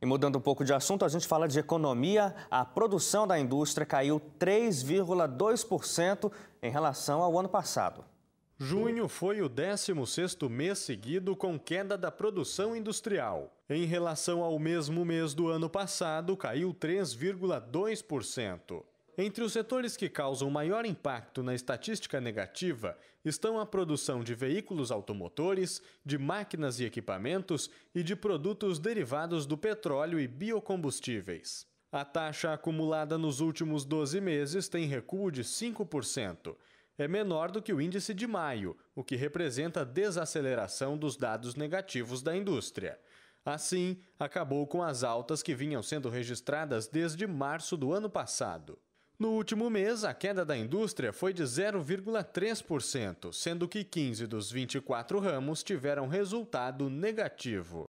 E mudando um pouco de assunto, a gente fala de economia. A produção da indústria caiu 3,2% em relação ao ano passado. Junho foi o 16º mês seguido com queda da produção industrial. Em relação ao mesmo mês do ano passado, caiu 3,2%. Entre os setores que causam maior impacto na estatística negativa estão a produção de veículos automotores, de máquinas e equipamentos e de produtos derivados do petróleo e biocombustíveis. A taxa acumulada nos últimos 12 meses tem recuo de 5%. É menor do que o índice de maio, o que representa desaceleração dos dados negativos da indústria. Assim, acabou com as altas que vinham sendo registradas desde março do ano passado. No último mês, a queda da indústria foi de 0,3%, sendo que 15 dos 24 ramos tiveram resultado negativo.